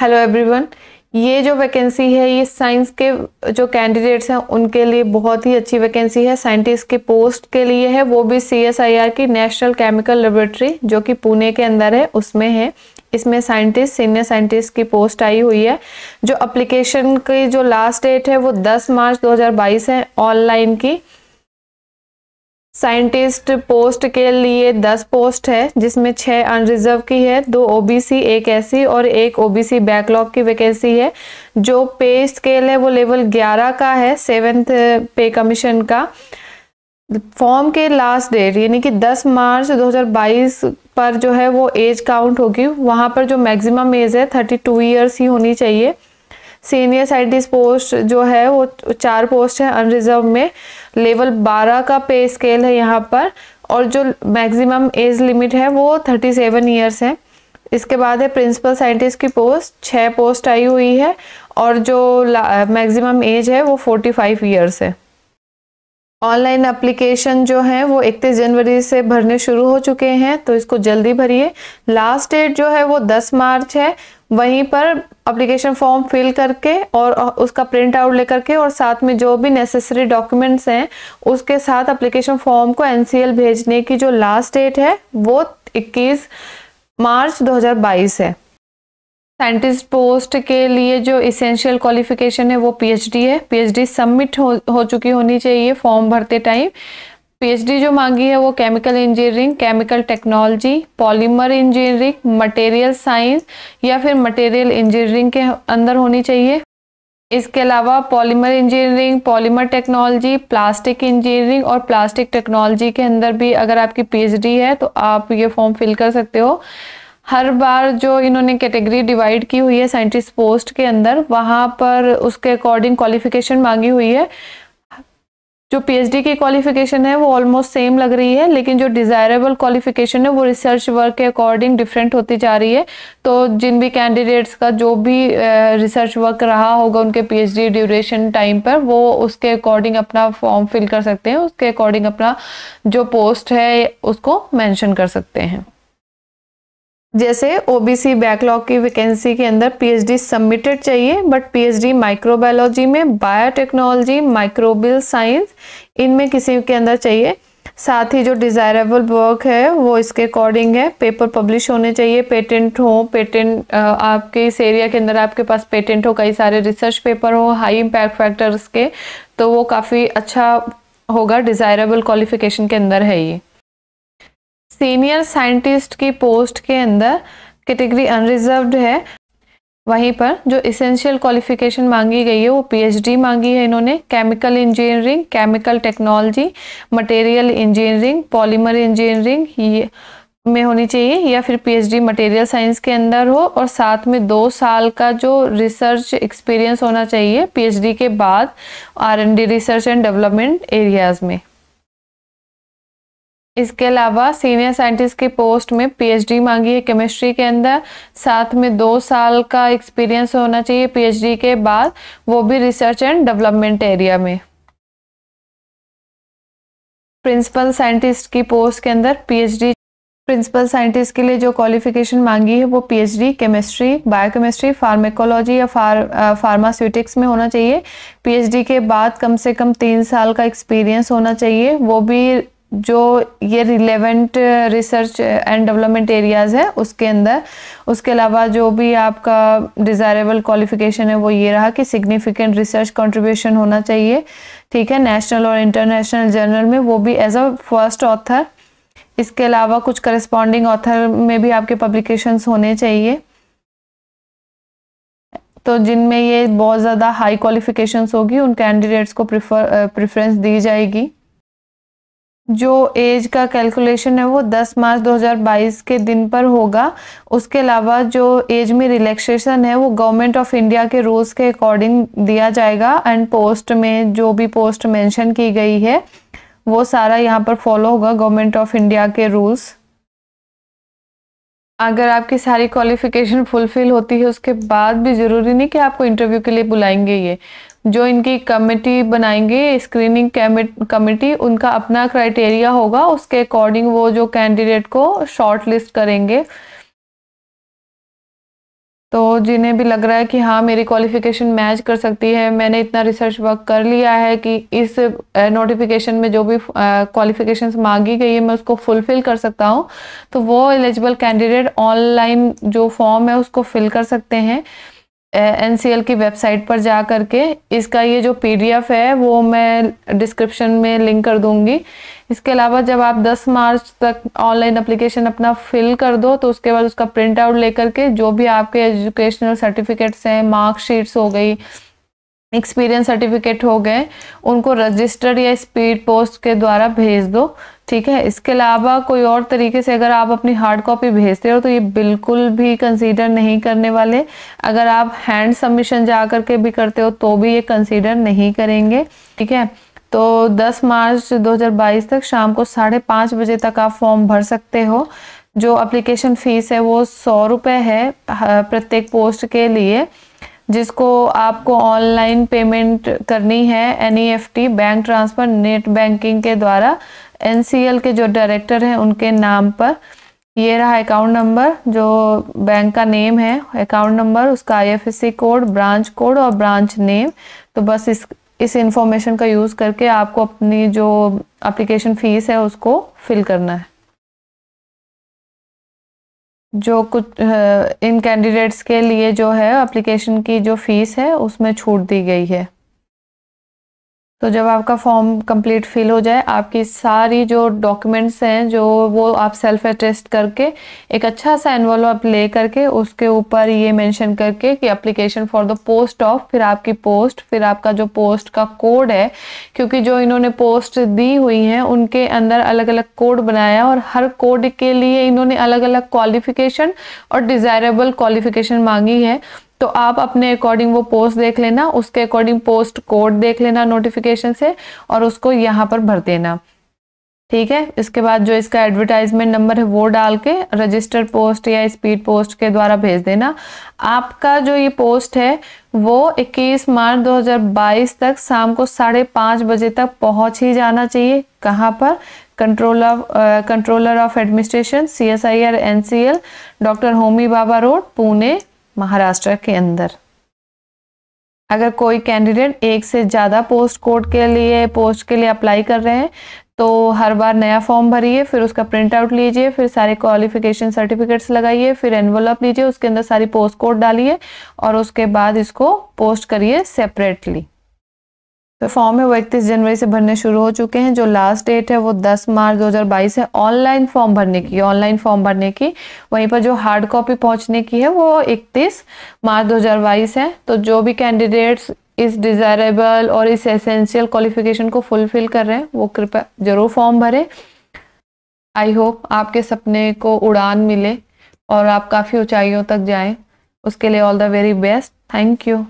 hello everyone ये जो vacancy है ये साइंस के जो कैंडिडेट्स हैं उनके लिए बहुत ही अच्छी वैकेंसी है साइंटिस्ट की पोस्ट के लिए है वो भी सीएसआईआर की नेशनल केमिकल लेबोरेटरी जो कि पुणे के अंदर है उसमें है इसमें साइंटिस्ट सीनियर साइंटिस्ट की पोस्ट आई हुई है जो अप्लीकेशन की जो लास्ट डेट है वो दस मार्च दो है ऑनलाइन की साइंटिस्ट पोस्ट के लिए दस पोस्ट है जिसमें छः अनरिजर्व की है दो ओबीसी एक ऐसी और एक ओबीसी बैकलॉग की वैकेंसी है जो पे स्केल है वो लेवल ग्यारह का है सेवेंथ पे कमीशन का फॉर्म के लास्ट डेट यानी कि 10 मार्च 2022 पर जो है वो एज काउंट होगी वहाँ पर जो मैक्सिमम एज है 32 इयर्स ही होनी चाहिए सीनियर साइंटिस्ट पोस्ट जो है वो चार पोस्ट है अनरिजर्व में लेवल बारह का पे स्केल है यहाँ पर और जो मैक्सिमम एज लिमिट है वो थर्टी सेवन ईयर्स है इसके बाद है प्रिंसिपल साइंटिस्ट की पोस्ट छः पोस्ट आई हुई है और जो मैक्सिमम एज है वो फोर्टी फाइव ईयर्स है ऑनलाइन एप्लीकेशन जो है वो इकतीस जनवरी से भरने शुरू हो चुके हैं तो इसको जल्दी भरिए लास्ट डेट जो है वो दस मार्च है वहीं पर अप्लीकेशन फॉर्म फिल करके और उसका प्रिंट आउट लेकर के और साथ में जो भी नेसेसरी डॉक्यूमेंट्स हैं उसके साथ अप्लीकेशन फॉर्म को एनसीएल भेजने की जो लास्ट डेट है वो 21 मार्च 2022 है साइंटिस्ट पोस्ट के लिए जो इसेंशियल क्वालिफिकेशन है वो पीएचडी है पीएचडी सबमिट हो हो चुकी होनी चाहिए फॉर्म भरते टाइम पीएचडी जो मांगी है वो chemical engineering chemical technology polymer engineering material science या फिर मटेरियल इंजीनियरिंग के अंदर होनी चाहिए इसके अलावा polymer engineering polymer technology plastic engineering और प्लास्टिक टेक्नोलॉजी के अंदर भी अगर आपकी पीएचडी है तो आप ये फॉर्म फिल कर सकते हो हर बार जो इन्होंने कैटेगरी डिवाइड की हुई है साइंटिस्ट पोस्ट के अंदर वहाँ पर उसके अकॉर्डिंग क्वालिफिकेशन मांगी हुई है जो पीएचडी की क्वालिफिकेशन है वो ऑलमोस्ट सेम लग रही है लेकिन जो डिजायरेबल क्वालिफिकेशन है वो रिसर्च वर्क के अकॉर्डिंग डिफरेंट होती जा रही है तो जिन भी कैंडिडेट्स का जो भी रिसर्च वर्क रहा होगा उनके पीएचडी ड्यूरेशन टाइम पर वो उसके अकॉर्डिंग अपना फॉर्म फिल कर सकते हैं उसके अकॉर्डिंग अपना जो पोस्ट है उसको मैंशन कर सकते हैं जैसे ओबीसी बैकलॉग की वैकेंसी के अंदर पीएचडी सबमिटेड चाहिए बट पीएचडी माइक्रोबायोलॉजी में बायोटेक्नोलॉजी माइक्रोबियल साइंस इनमें किसी के अंदर चाहिए साथ ही जो डिज़ायरेबल वर्क है वो इसके अकॉर्डिंग है पेपर पब्लिश होने चाहिए पेटेंट हो पेटेंट आपके इस एरिया के अंदर आपके पास पेटेंट हो कई सारे रिसर्च पेपर हो हाई इम्पैक्ट फैक्टर्स के तो वो काफ़ी अच्छा होगा डिज़ायरेबल क्वालिफिकेशन के अंदर है ये सीनियर साइंटिस्ट की पोस्ट के अंदर कैटेगरी अनरिजर्व है वहीं पर जो इसेंशियल क्वालिफिकेशन मांगी गई है वो पीएचडी मांगी है इन्होंने chemical engineering chemical technology material engineering polymer engineering में होनी चाहिए या फिर पीएचडी मटेरियल साइंस के अंदर हो और साथ में दो साल का जो रिसर्च एक्सपीरियंस होना चाहिए पीएचडी के बाद R and D research and development areas में इसके अलावा सीनियर साइंटिस्ट की पोस्ट में पीएचडी मांगी है केमिस्ट्री के अंदर साथ में दो साल का एक्सपीरियंस होना चाहिए पीएचडी के बाद वो भी रिसर्च एंड डेवलपमेंट एरिया में प्रिंसिपल साइंटिस्ट की पोस्ट के अंदर पीएचडी प्रिंसिपल साइंटिस्ट के लिए जो क्वालिफिकेशन मांगी है वो पीएचडी केमिस्ट्री बायोकेमिस्ट्री फार्मेकोलॉजी या फार फार्मास्यूटिक्स में होना चाहिए पीएचडी के बाद कम से कम तीन साल का एक्सपीरियंस होना चाहिए वो भी जो ये relevant research and development areas है उसके अंदर उसके अलावा जो भी आपका डिज़ायरेबल क्वालिफिकेशन है वो ये रहा कि सिग्निफिकेंट रिसर्च कंट्रीब्यूशन होना चाहिए ठीक है नेशनल और इंटरनेशनल जर्नल में वो भी एज अ फर्स्ट ऑथर इसके अलावा कुछ करस्पॉन्डिंग ऑथर में भी आपके पब्लिकेशंस होने चाहिए तो जिनमें ये बहुत ज़्यादा हाई क्वालिफिकेशंस होगी उन कैंडिडेट्स को प्रिफर प्रेफरेंस uh, दी जाएगी जो एज का कैलकुलेशन है वो 10 मार्च 2022 के दिन पर होगा उसके अलावा जो एज में रिलैक्सेशन है वो गवर्नमेंट ऑफ इंडिया के रूल्स के अकॉर्डिंग दिया जाएगा एंड पोस्ट में जो भी पोस्ट मेंशन की गई है वो सारा यहाँ पर फॉलो होगा गवर्नमेंट ऑफ इंडिया के रूल्स अगर आपकी सारी क्वालिफिकेशन फुलफिल होती है उसके बाद भी ज़रूरी नहीं कि आपको इंटरव्यू के लिए बुलाएंगे ये जो इनकी कमेटी बनाएंगे स्क्रीनिंग कमेटी उनका अपना क्राइटेरिया होगा उसके अकॉर्डिंग वो जो कैंडिडेट को शॉर्ट लिस्ट करेंगे तो जिन्हें भी लग रहा है कि हाँ मेरी क्वालिफ़िकेशन मैच कर सकती है मैंने इतना रिसर्च वर्क कर लिया है कि इस नोटिफिकेशन में जो भी क्वालिफ़िकेशन मांगी गई है मैं उसको फुलफ़िल कर सकता हूँ तो वो एलिजिबल कैंडिडेट ऑनलाइन जो फॉर्म है उसको फिल कर सकते हैं एन की वेबसाइट पर जा करके इसका ये जो पी है वो मैं डिस्क्रिप्शन में लिंक कर दूंगी इसके अलावा जब आप 10 मार्च तक ऑनलाइन अप्लीकेशन अपना फिल कर दो तो उसके बाद उसका प्रिंट आउट लेकर के जो भी आपके एजुकेशनल सर्टिफिकेट्स हैं मार्कशीट्स हो गई एक्सपीरियंस सर्टिफिकेट हो गए उनको रजिस्टर्ड या स्पीड पोस्ट के द्वारा भेज दो ठीक है इसके अलावा कोई और तरीके से अगर आप अपनी हार्ड कॉपी भेजते हो तो ये बिल्कुल भी कंसीडर नहीं करने वाले अगर आप हैंड सबमिशन जा करके भी करते हो तो भी ये कंसीडर नहीं करेंगे ठीक है तो 10 मार्च 2022 तक शाम को साढ़े पाँच बजे तक आप फॉर्म भर सकते हो जो अप्लीकेशन फ़ीस है वो सौ रुपये है प्रत्येक पोस्ट के लिए जिसको आपको ऑनलाइन पेमेंट करनी है एन बैंक ट्रांसफ़र नेट बैंकिंग के द्वारा एन के जो डायरेक्टर हैं उनके नाम पर ये रहा अकाउंट नंबर जो बैंक का नेम है अकाउंट नंबर उसका आईएफएससी कोड ब्रांच कोड और ब्रांच नेम तो बस इस इस इंफॉर्मेशन का यूज़ करके आपको अपनी जो एप्लीकेशन फ़ीस है उसको फिल करना है जो कुछ इन कैंडिडेट्स के लिए जो है एप्लीकेशन की जो फीस है उसमें छूट दी गई है तो जब आपका फॉर्म कंप्लीट फिल हो जाए आपकी सारी जो डॉक्यूमेंट्स हैं जो वो आप सेल्फ अटेस्ट करके एक अच्छा सा आप ले करके उसके ऊपर ये मेंशन करके कि application for the post of फिर आपकी पोस्ट फिर आपका जो पोस्ट का कोड है क्योंकि जो इन्होंने पोस्ट दी हुई हैं उनके अंदर अलग अलग कोड बनाया और हर कोड के लिए इन्होंने अलग अलग क्वालिफिकेशन और डिज़ायरेबल क्वालिफिकेशन मांगी है तो आप अपने अकॉर्डिंग वो पोस्ट देख लेना उसके अकॉर्डिंग पोस्ट कोड देख लेना नोटिफिकेशन से और उसको यहाँ पर भर देना ठीक है इसके बाद जो इसका एडवर्टाइजमेंट नंबर है वो डाल के रजिस्टर्ड पोस्ट या स्पीड पोस्ट के द्वारा भेज देना आपका जो ये पोस्ट है वो 21 मार्च 2022 तक शाम को साढ़े पाँच बजे तक पहुंच ही जाना चाहिए कहाँ पर controller controller of administration C S I R N C L doctor Homi Bhabha road Pune Maharashtra के अंदर अगर कोई कैंडिडेट एक से ज़्यादा पोस्ट कोड के लिए पोस्ट के लिए अप्लाई कर रहे हैं तो हर बार नया फॉर्म भरिए फिर उसका प्रिंट आउट लीजिए फिर सारे क्वालिफिकेशन सर्टिफिकेट्स लगाइए फिर एनवलअप लीजिए उसके अंदर सारी पोस्ट कोड डालिए और उसके बाद इसको पोस्ट करिए सेपरेटली तो फॉर्म है वो इकतीस जनवरी से भरने शुरू हो चुके हैं जो लास्ट डेट है वो 10 मार्च 2022 है ऑनलाइन फॉर्म भरने की ऑनलाइन फॉर्म भरने की वहीं पर जो हार्ड कॉपी पहुंचने की है वो 31 मार्च 2022 है तो जो भी कैंडिडेट्स इस डिज़ायरेबल और इस एसेंशियल क्वालिफिकेशन को फुलफिल कर रहे हैं वो कृपया जरूर फॉर्म भरें आई होप आपके सपने को उड़ान मिले और आप काफ़ी ऊंचाइयों तक जाए उसके लिए all the very best thank you